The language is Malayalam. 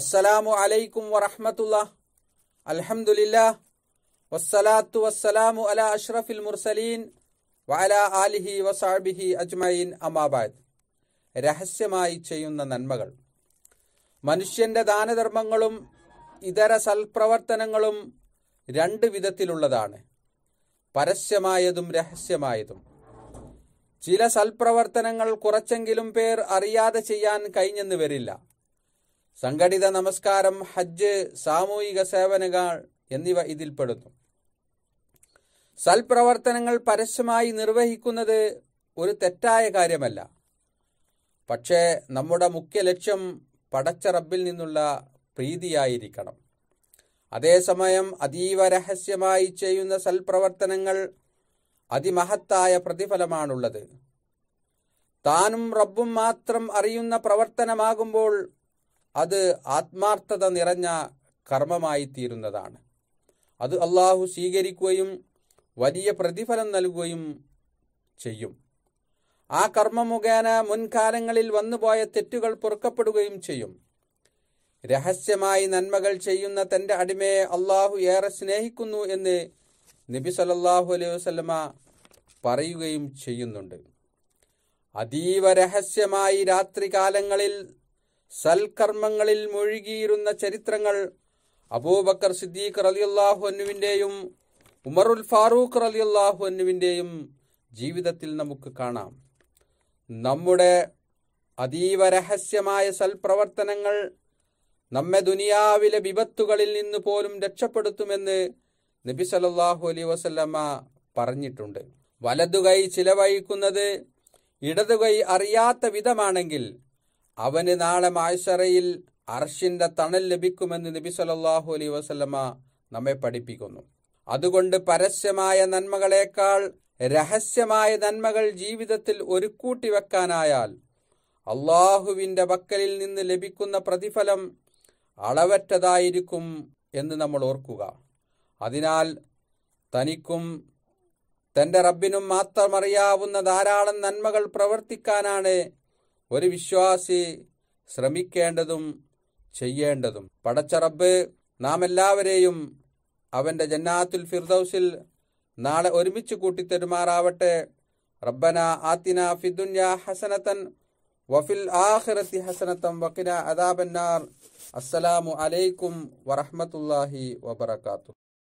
അസ്സലാമു അലൈക്കും വറഹമത്തുള്ള അലഹമുല്ല വസ്സലാത്തു വസ്സലാമു അല അഷ്റഫിൽ മുർസലീൻ വഅല ആലിഹി വസാബിഹി അജ്മയിൻ അമാബാദ് രഹസ്യമായി ചെയ്യുന്ന നന്മകൾ മനുഷ്യന്റെ ദാനധർമ്മങ്ങളും ഇതര സൽപ്രവർത്തനങ്ങളും രണ്ട് വിധത്തിലുള്ളതാണ് പരസ്യമായതും രഹസ്യമായതും ചില സൽപ്രവർത്തനങ്ങൾ കുറച്ചെങ്കിലും പേർ അറിയാതെ ചെയ്യാൻ കഴിഞ്ഞെന്ന് വരില്ല സംഘടിത നമസ്കാരം ഹജ്ജ് സാമൂഹിക സേവനങ്ങൾ എന്നിവ ഇതിൽപ്പെടുന്നു സൽപ്രവർത്തനങ്ങൾ പരസ്യമായി നിർവഹിക്കുന്നത് ഒരു തെറ്റായ കാര്യമല്ല പക്ഷേ നമ്മുടെ മുഖ്യ ലക്ഷ്യം പടച്ച റബ്ബിൽ നിന്നുള്ള പ്രീതിയായിരിക്കണം അതേസമയം അതീവ രഹസ്യമായി ചെയ്യുന്ന സൽപ്രവർത്തനങ്ങൾ അതിമഹത്തായ പ്രതിഫലമാണുള്ളത് താനും റബ്ബും മാത്രം അറിയുന്ന പ്രവർത്തനമാകുമ്പോൾ അത് ആത്മാർത്ഥത നിറഞ്ഞ കർമ്മമായി തീരുന്നതാണ് അത് അള്ളാഹു സ്വീകരിക്കുകയും വലിയ പ്രതിഫലം നൽകുകയും ചെയ്യും ആ കർമ്മ മുഖേന മുൻകാലങ്ങളിൽ വന്നുപോയ തെറ്റുകൾ പൊറുക്കപ്പെടുകയും ചെയ്യും രഹസ്യമായി നന്മകൾ ചെയ്യുന്ന തൻ്റെ അടിമയെ അള്ളാഹു ഏറെ സ്നേഹിക്കുന്നു എന്ന് നബി സലല്ലാഹു അലൈഹി വസ്ലമ പറയുകയും ചെയ്യുന്നുണ്ട് അതീവ രഹസ്യമായി രാത്രികാലങ്ങളിൽ സൽക്കർമ്മങ്ങളിൽ മുഴുകിയിരുന്ന ചരിത്രങ്ങൾ അബൂബക്കർ സിദ്ദീഖ് റലിയല്ലാഹു അനുവിൻ്റെയും ഉമറുൽ ഫാറൂഖ് റലിയല്ലാഹു അനുവിൻ്റെയും ജീവിതത്തിൽ നമുക്ക് കാണാം നമ്മുടെ അതീവ രഹസ്യമായ സൽപ്രവർത്തനങ്ങൾ നമ്മെ ദുനിയാവിലെ വിപത്തുകളിൽ നിന്ന് പോലും രക്ഷപ്പെടുത്തുമെന്ന് നബി സലല്ലാഹു അലൈ വസല്ലമ്മ പറഞ്ഞിട്ടുണ്ട് വലതുകൈ ചിലവഴിക്കുന്നത് ഇടതുകൈ അറിയാത്ത വിധമാണെങ്കിൽ അവന് നാളെ മാഴ്സറയിൽ അർഷിന്റെ തണൽ ലഭിക്കുമെന്ന് നബി സലാഹു അലൈ വസ്ലമ നമ്മെ പഠിപ്പിക്കുന്നു അതുകൊണ്ട് പരസ്യമായ നന്മകളേക്കാൾ രഹസ്യമായ നന്മകൾ ജീവിതത്തിൽ ഒരു കൂട്ടി വെക്കാനായാൽ അള്ളാഹുവിന്റെ വക്കലിൽ നിന്ന് ലഭിക്കുന്ന പ്രതിഫലം അളവറ്റതായിരിക്കും എന്ന് നമ്മൾ ഓർക്കുക അതിനാൽ തനിക്കും തൻ്റെ റബ്ബിനും മാത്രമറിയാവുന്ന ധാരാളം നന്മകൾ പ്രവർത്തിക്കാനാണ് ഒരു വിശ്വാസി ശ്രമിക്കേണ്ടതും ചെയ്യേണ്ടതും പടച്ച നാം എല്ലാവരെയും അവൻ്റെ ജന്നാത്തുൽ ഫിർദൌസിൽ നാളെ ഒരുമിച്ച് കൂട്ടിത്തരുമാറാവട്ടെ റബ്ബന ആത്തിന ഫിദുന്യ ഹസനത്തൻ വഫിൽ ആഹ്റത്തി ഹസനത്തം വക്കിന അദാബന്നാർ അസ്സലാമു അലൈക്കും വറഹമത്തല്ലാഹി വബർക്കാത്തു